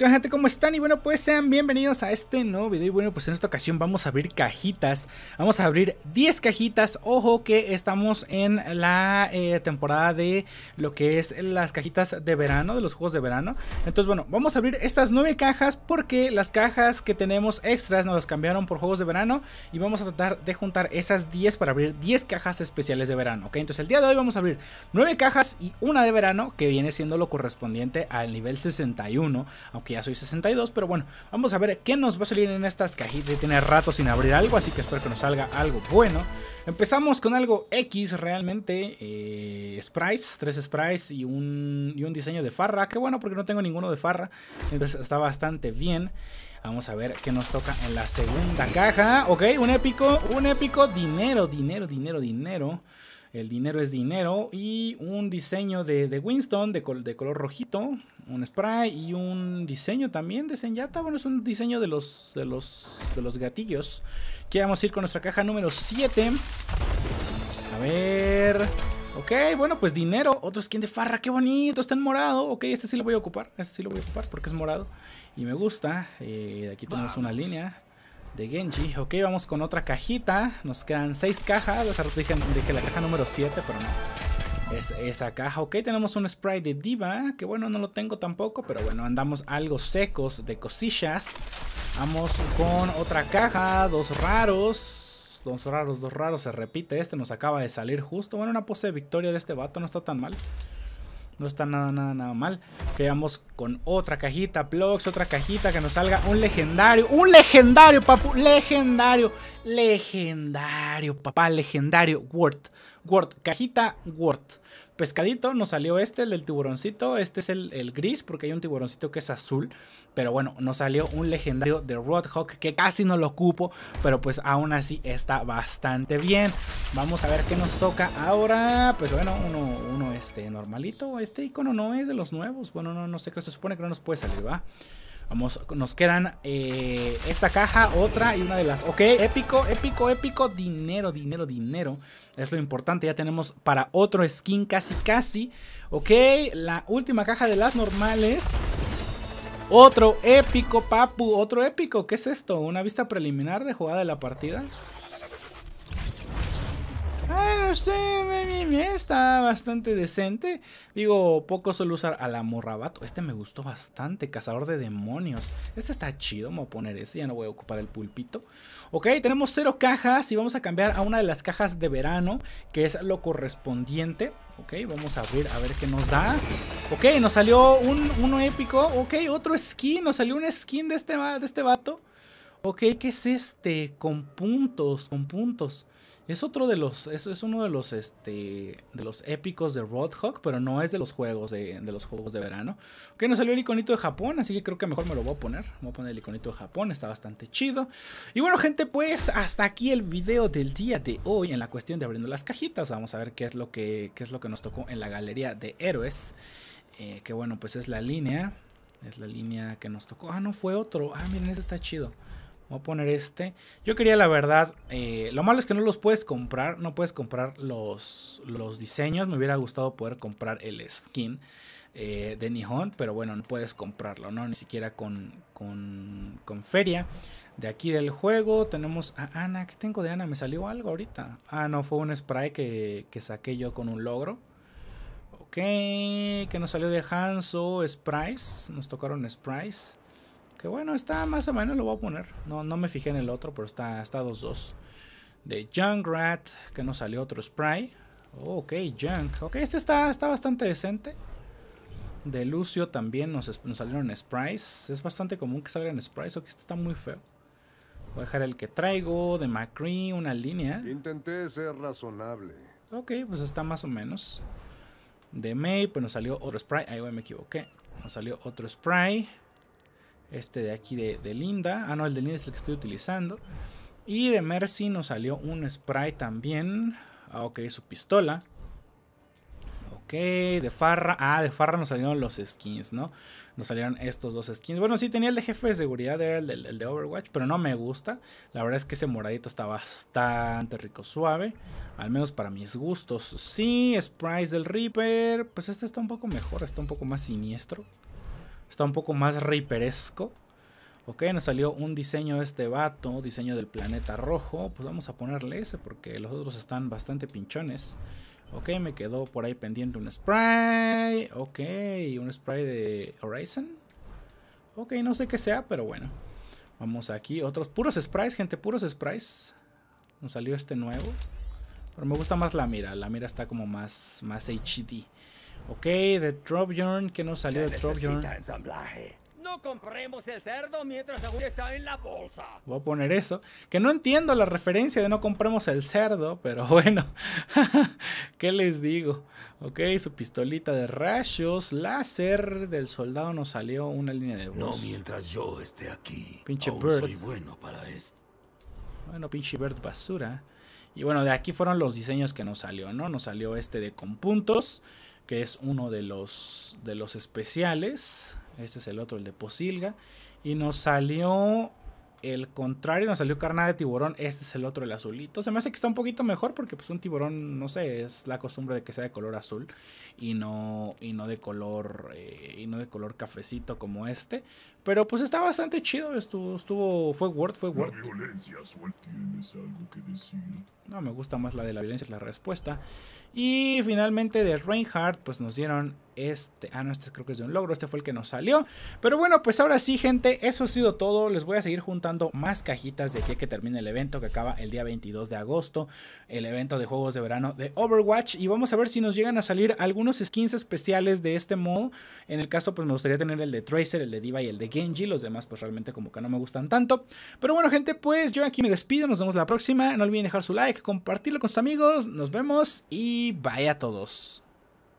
¿Qué gente? ¿Cómo están? Y bueno, pues sean bienvenidos a este nuevo video Y bueno, pues en esta ocasión vamos a abrir cajitas Vamos a abrir 10 cajitas Ojo que estamos en la eh, temporada de lo que es las cajitas de verano De los juegos de verano Entonces bueno, vamos a abrir estas 9 cajas Porque las cajas que tenemos extras nos las cambiaron por juegos de verano Y vamos a tratar de juntar esas 10 para abrir 10 cajas especiales de verano ¿Ok? Entonces el día de hoy vamos a abrir 9 cajas y una de verano Que viene siendo lo correspondiente al nivel 61 Aunque ya soy 62, pero bueno, vamos a ver qué nos va a salir en estas cajitas. Tiene rato sin abrir algo, así que espero que nos salga algo bueno. Empezamos con algo X realmente, eh, sprites, tres sprites y un, y un diseño de farra. Qué bueno, porque no tengo ninguno de farra, entonces está bastante bien. Vamos a ver qué nos toca en la segunda caja. Ok, un épico, un épico, dinero, dinero, dinero, dinero el dinero es dinero y un diseño de, Winston de, de, color rojito, un spray y un diseño también de Senyata, bueno es un diseño de los, de los, de los gatillos que vamos a ir con nuestra caja número 7 a ver... Ok, bueno, pues dinero. Otro skin de farra, qué bonito. Está en morado. Ok, este sí lo voy a ocupar. Este sí lo voy a ocupar porque es morado. Y me gusta. Eh, aquí tenemos una línea de Genji. Ok, vamos con otra cajita. Nos quedan 6 cajas. Hace dije, la caja número 7, pero no. Es esa caja. Ok, tenemos un sprite de Diva. Que bueno, no lo tengo tampoco. Pero bueno, andamos algo secos de cosillas. Vamos con otra caja. Dos raros. Dos raros, dos raros. Se repite. Este nos acaba de salir justo. Bueno, una pose de victoria de este vato no está tan mal. No está nada, nada, nada mal. vamos con otra cajita, Plox, otra cajita que nos salga un legendario. ¡Un legendario, papu! ¡Legendario! ¡Legendario, papá! ¡Legendario! Word. Word, cajita Word. Pescadito, nos salió este, el del tiburoncito. Este es el, gris, porque hay un tiburoncito que es azul. Pero bueno, nos salió un legendario de Roadhog, que casi no lo ocupo. Pero pues aún así está bastante bien. Vamos a ver qué nos toca ahora. Pues bueno, uno, uno este normalito. Este icono no es de los nuevos. Bueno, no, no sé qué se supone que no nos puede salir, ¿va? Vamos, nos quedan eh, esta caja, otra y una de las... Ok, épico, épico, épico. Dinero, dinero, dinero. Es lo importante. Ya tenemos para otro skin casi, casi. Ok, la última caja de las normales. Otro épico, papu. Otro épico. ¿Qué es esto? ¿Una vista preliminar de jugada de la partida? Ay, no sé, está bastante decente. Digo, poco suelo usar a la Este me gustó bastante, cazador de demonios. Este está chido, me voy a poner ese, ya no voy a ocupar el pulpito. Ok, tenemos cero cajas y vamos a cambiar a una de las cajas de verano, que es lo correspondiente. Ok, vamos a abrir a ver qué nos da. Ok, nos salió un, uno épico. Ok, otro skin, nos salió un skin de este, de este vato. Ok, ¿qué es este? Con puntos, con puntos. Es otro de los, es, uno de los, este, de los épicos de Roadhog, pero no es de los juegos de, los juegos de verano. Ok, nos salió el iconito de Japón, así que creo que mejor me lo voy a poner. Voy a poner el iconito de Japón, está bastante chido. Y bueno, gente, pues hasta aquí el video del día de hoy en la cuestión de abriendo las cajitas. Vamos a ver qué es lo que, es lo que nos tocó en la galería de héroes. Eh, que bueno, pues es la línea. Es la línea que nos tocó. Ah, no, fue otro. Ah, miren, ese está chido. Voy a poner este. Yo quería la verdad, eh, lo malo es que no los puedes comprar, no puedes comprar los, los diseños. Me hubiera gustado poder comprar el skin eh, de Nihon, pero bueno, no puedes comprarlo, ¿no? Ni siquiera con, feria. De aquí del juego tenemos a Ana. ¿Qué tengo de Ana? Me salió algo ahorita. Ah, no, fue un spray que, saqué yo con un logro. Ok, que nos salió de Hanzo, Sprice. Nos tocaron Sprice. Que bueno, está más o menos, lo voy a poner. No, no me fijé en el otro, pero está 2-2. De Junkrat, que nos salió otro Spray. Ok, Junk. Ok, este está, está bastante decente. De Lucio también nos, nos salieron sprays Es bastante común que salgan o que este está muy feo. Voy a dejar el que traigo, de McCree, una línea. Intenté ser razonable. Ok, pues está más o menos. De May, pues nos salió otro spray Ahí me equivoqué. Nos salió otro spray este de aquí de, Linda. Ah, no, el de Linda es el que estoy utilizando. Y de Mercy nos salió un spray también. Ah, ok, su pistola. Ok, de Farra. Ah, de Farra nos salieron los skins, ¿no? Nos salieron estos dos skins. Bueno, sí, tenía el de jefe de seguridad, era el de, Overwatch, pero no me gusta. La verdad es que ese moradito está bastante rico, suave. Al menos para mis gustos. Sí, Sprites del Reaper. Pues este está un poco mejor, está un poco más siniestro. Está un poco más reaperesco. Ok, nos salió un diseño de este vato, diseño del planeta rojo. Pues vamos a ponerle ese porque los otros están bastante pinchones. Ok, me quedó por ahí pendiente un spray. Ok, un spray de Horizon. Ok, no sé qué sea, pero bueno. Vamos aquí, otros puros sprays, gente, puros sprays. Nos salió este nuevo me gusta más la mira. La mira está como más, más HD. Ok, The Drop Yarn. ¿Qué nos salió de Drop No compremos el cerdo mientras aún está en la bolsa. Voy a poner eso. Que no entiendo la referencia de no compremos el cerdo, pero bueno. ¿Qué les digo? Ok, su pistolita de rayos, láser del soldado nos salió una línea de voz. No mientras yo esté aquí. Pinche Bird. Soy bueno para esto. Bueno, pinche Bird basura. Y bueno, de aquí fueron los diseños que nos salió, ¿no? Nos salió este de con puntos, que es uno de los, de los especiales. Este es el otro, el de posilga. Y nos salió el contrario nos salió carnada de tiburón. Este es el otro, el azulito. Se me hace que está un poquito mejor porque pues un tiburón, no sé, es la costumbre de que sea de color azul y no, y no de color eh, y no de color cafecito como este. Pero pues está bastante chido. Estuvo, estuvo fue Word, fue Word. No, me gusta más la de la violencia, es la respuesta. Y finalmente de Reinhardt, pues nos dieron este, ah, no, este creo que es de un logro. Este fue el que nos salió. Pero bueno, pues ahora sí, gente, eso ha sido todo. Les voy a seguir juntando más cajitas de aquí que termine el evento que acaba el día 22 de agosto. El evento de juegos de verano de Overwatch. Y vamos a ver si nos llegan a salir algunos skins especiales de este modo. En el caso, pues me gustaría tener el de Tracer, el de Diva y el de Genji. Los demás, pues realmente como que no me gustan tanto. Pero bueno, gente, pues yo aquí me despido. Nos vemos la próxima. No olviden dejar su like, compartirlo con sus amigos. Nos vemos y bye a todos.